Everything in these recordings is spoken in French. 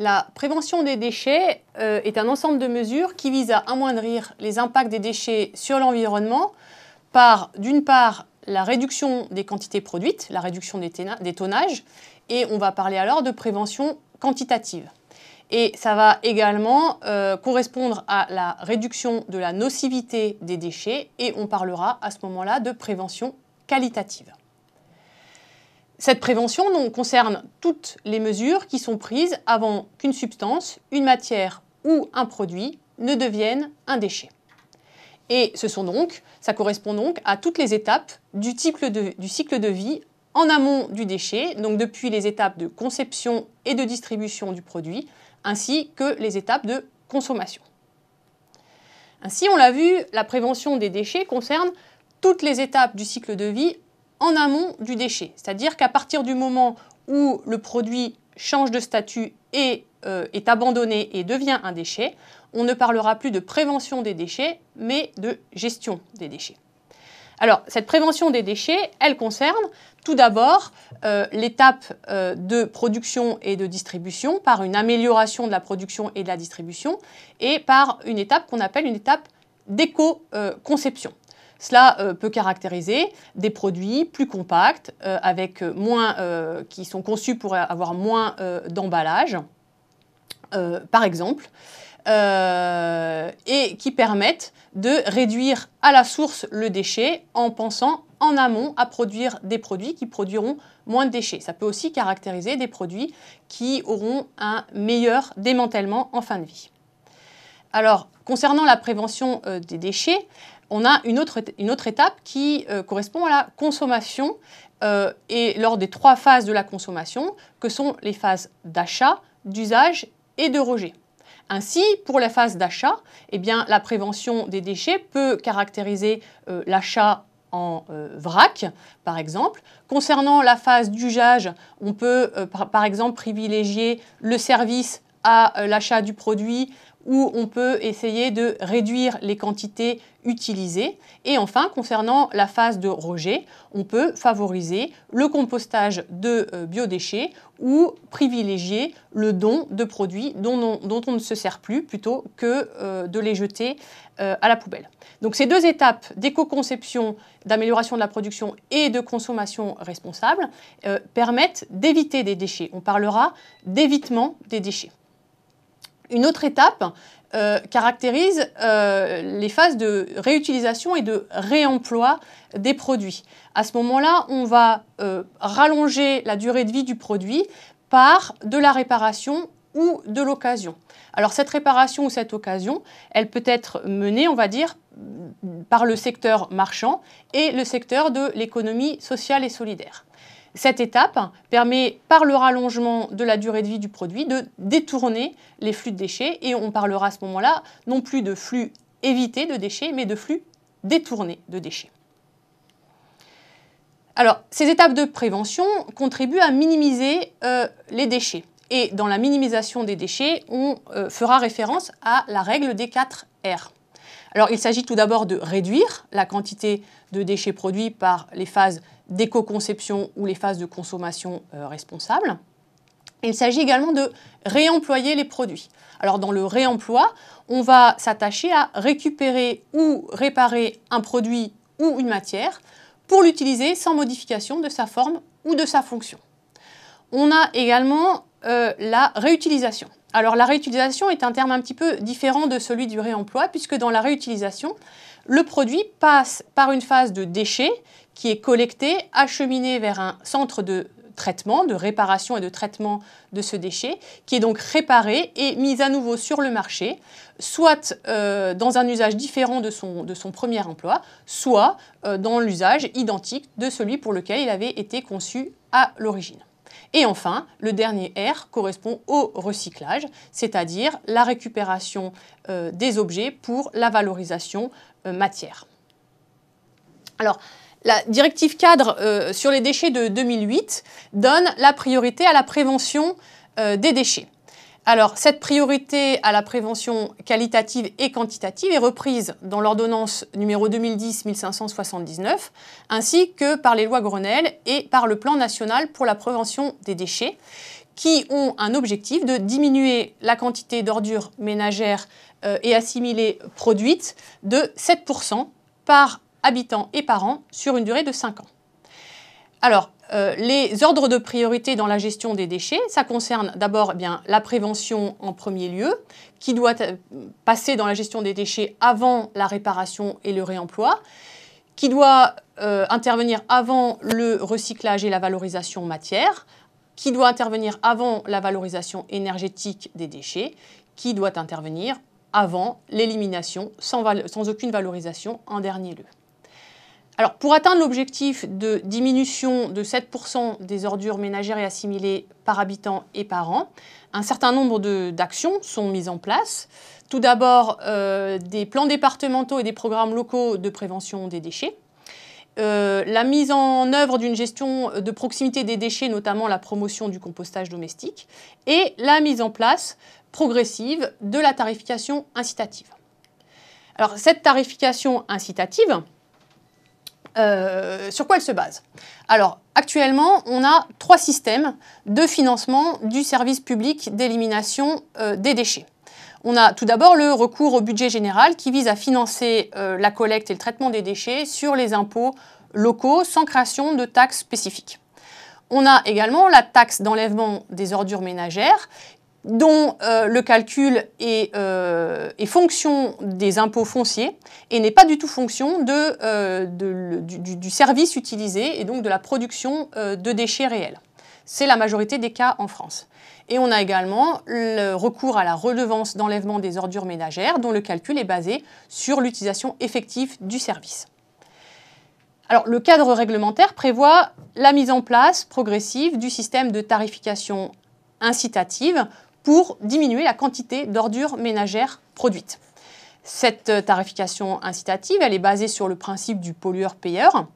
La prévention des déchets euh, est un ensemble de mesures qui vise à amoindrir les impacts des déchets sur l'environnement par, d'une part, la réduction des quantités produites, la réduction des, des tonnages, et on va parler alors de prévention quantitative. Et ça va également euh, correspondre à la réduction de la nocivité des déchets et on parlera à ce moment-là de prévention qualitative. Cette prévention concerne toutes les mesures qui sont prises avant qu'une substance, une matière ou un produit ne devienne un déchet. Et ce sont donc, ça correspond donc à toutes les étapes du cycle, de, du cycle de, vie en amont du déchet, donc depuis les étapes de conception et de distribution du produit, ainsi que les étapes de consommation. Ainsi, on l'a vu, la prévention des déchets concerne toutes les étapes du cycle de vie en amont du déchet. C'est-à-dire qu'à partir du moment où le produit change de statut et euh, est abandonné et devient un déchet, on ne parlera plus de prévention des déchets, mais de gestion des déchets. Alors, cette prévention des déchets, elle concerne tout d'abord euh, l'étape euh, de production et de distribution par une amélioration de la production et de la distribution et par une étape qu'on appelle une étape d'éco-conception. Cela euh, peut caractériser des produits plus compacts, euh, avec euh, moins, qui sont conçus pour avoir moins d'emballage, par exemple, et qui permettent de réduire à la source le déchet en pensant en amont à produire des produits qui produiront moins de déchets. Ça peut aussi caractériser des produits qui auront un meilleur démantèlement en fin de vie. Alors, concernant la prévention des déchets, on a une autre, étape qui euh, correspond à la consommation euh, et lors des trois phases de la consommation, que sont les phases d'achat, d'usage et de rejet. Ainsi, pour la phase d'achat, eh la prévention des déchets peut caractériser euh, l'achat en vrac, par exemple. Concernant la phase d'usage, on peut, par, exemple, privilégier le service à l'achat du produit où on peut essayer de réduire les quantités utilisées. Et enfin, concernant la phase de rejet, on peut favoriser le compostage de euh, biodéchets ou privilégier le don de produits dont on, ne se sert plus plutôt que euh, de les jeter euh, à la poubelle. Donc ces deux étapes d'éco-conception, d'amélioration de la production et de consommation responsable permettent d'éviter des déchets. On parlera d'évitement des déchets. Une autre étape euh, caractérise euh, les phases de réutilisation et de réemploi des produits. À ce moment-là, on va euh, rallonger la durée de vie du produit par de la réparation ou de l'occasion. Alors cette réparation ou cette occasion, elle peut être menée, on va dire, par le secteur marchand et le secteur de l'économie sociale et solidaire. Cette étape permet, par le rallongement de la durée de vie du produit, de détourner les flux de déchets et on parlera à ce moment-là non plus de flux évités de déchets, mais de flux détournés de déchets. Alors, ces étapes de prévention contribuent à minimiser euh, les déchets. Et dans la minimisation des déchets, on euh, fera référence à la règle des 4 R. Alors, il s'agit tout d'abord de réduire la quantité de déchets produits par les phases d'éco-conception ou les phases de consommation euh, responsables. Il s'agit également de réemployer les produits. Alors dans le réemploi, on va s'attacher à récupérer ou réparer un produit ou une matière pour l'utiliser sans modification de sa forme ou de sa fonction. On a également euh, la réutilisation. Alors la réutilisation est un terme un petit peu différent de celui du réemploi puisque dans la réutilisation, le produit passe par une phase de déchet qui est collecté, acheminé vers un centre de traitement, de réparation et de traitement de ce déchet, qui est donc réparé et mis à nouveau sur le marché, soit euh, dans un usage différent de son, de son premier emploi, soit euh, dans l'usage identique de celui pour lequel il avait été conçu à l'origine. Et enfin, le dernier R correspond au recyclage, c'est-à-dire la récupération euh, des objets pour la valorisation matière. Alors, la directive cadre euh, sur les déchets de 2008 donne la priorité à la prévention euh, des déchets. Alors, cette priorité à la prévention qualitative et quantitative est reprise dans l'ordonnance numéro 2010-1579, ainsi que par les lois Grenelle et par le plan national pour la prévention des déchets, qui ont un objectif de diminuer la quantité d'ordures ménagères euh, et assimilées produites de 7% par habitants et parents sur une durée de 5 ans. Alors, euh, les ordres de priorité dans la gestion des déchets, ça concerne d'abord eh la prévention en premier lieu, qui doit euh, passer dans la gestion des déchets avant la réparation et le réemploi, qui doit euh, intervenir avant le recyclage et la valorisation matière, qui doit intervenir avant la valorisation énergétique des déchets, qui doit intervenir avant l'élimination sans aucune valorisation en dernier lieu. Alors, pour atteindre l'objectif de diminution de 7% des ordures ménagères et assimilées par habitant et par an, un certain nombre d'actions sont mises en place. Tout d'abord, euh, des plans départementaux et des programmes locaux de prévention des déchets. Euh, la mise en œuvre d'une gestion de proximité des déchets, notamment la promotion du compostage domestique, et la mise en place progressive de la tarification incitative. Alors cette tarification incitative, euh, sur quoi elle se base Alors, actuellement, on a trois systèmes de financement du service public d'élimination euh, des déchets. On a tout d'abord le recours au budget général qui vise à financer euh, la collecte et le traitement des déchets sur les impôts locaux sans création de taxes spécifiques. On a également la taxe d'enlèvement des ordures ménagères dont euh, le calcul euh, est, fonction des impôts fonciers et n'est pas du tout fonction euh, du, du, service utilisé et donc de la production de déchets réels. C'est la majorité des cas en France. Et on a également le recours à la redevance d'enlèvement des ordures ménagères dont le calcul est basé sur l'utilisation effective du service. Alors, le cadre réglementaire prévoit la mise en place progressive du système de tarification incitative pour diminuer la quantité d'ordures ménagères produites. Cette euh, tarification incitative, elle est basée sur le principe du pollueur-payeur.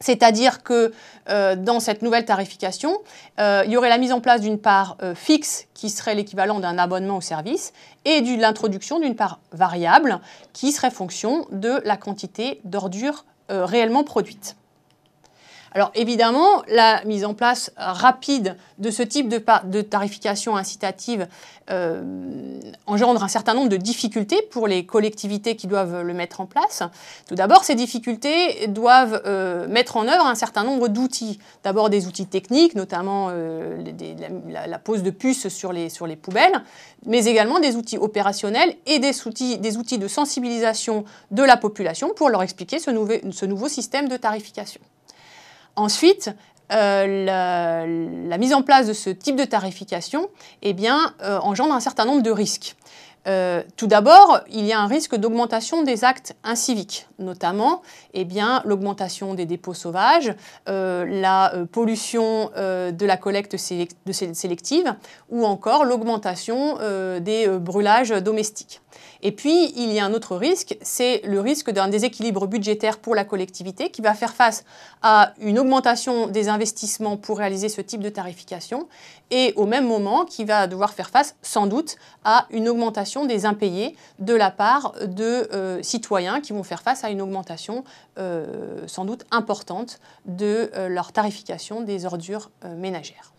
C'est-à-dire que euh, dans cette nouvelle tarification, euh, il y aurait la mise en place d'une part fixe qui serait l'équivalent d'un abonnement au service et de l'introduction d'une part variable qui serait fonction de la quantité d'ordures réellement produites. Alors évidemment, la mise en place euh, rapide de ce type de, tarification incitative euh, engendre un certain nombre de difficultés pour les collectivités qui doivent le mettre en place. Tout d'abord, ces difficultés doivent euh, mettre en œuvre un certain nombre d'outils. D'abord des outils techniques, notamment la, pose de puces sur les, poubelles, mais également des outils opérationnels et des outils, de sensibilisation de la population pour leur expliquer ce nouveau système de tarification. Ensuite, euh, la, mise en place de ce type de tarification eh euh, engendre un certain nombre de risques. Euh, tout d'abord, il y a un risque d'augmentation des actes inciviques, notamment eh bien, l'augmentation des dépôts sauvages, euh, la euh, pollution de la collecte sélective ou encore l'augmentation des brûlages domestiques. Et puis, il y a un autre risque, c'est le risque d'un déséquilibre budgétaire pour la collectivité qui va faire face à une augmentation des investissements pour réaliser ce type de tarification et au même moment qui va devoir faire face sans doute à une augmentation des impayés de la part de euh, citoyens qui vont faire face à une augmentation euh, sans doute importante de euh, leur tarification des ordures ménagères.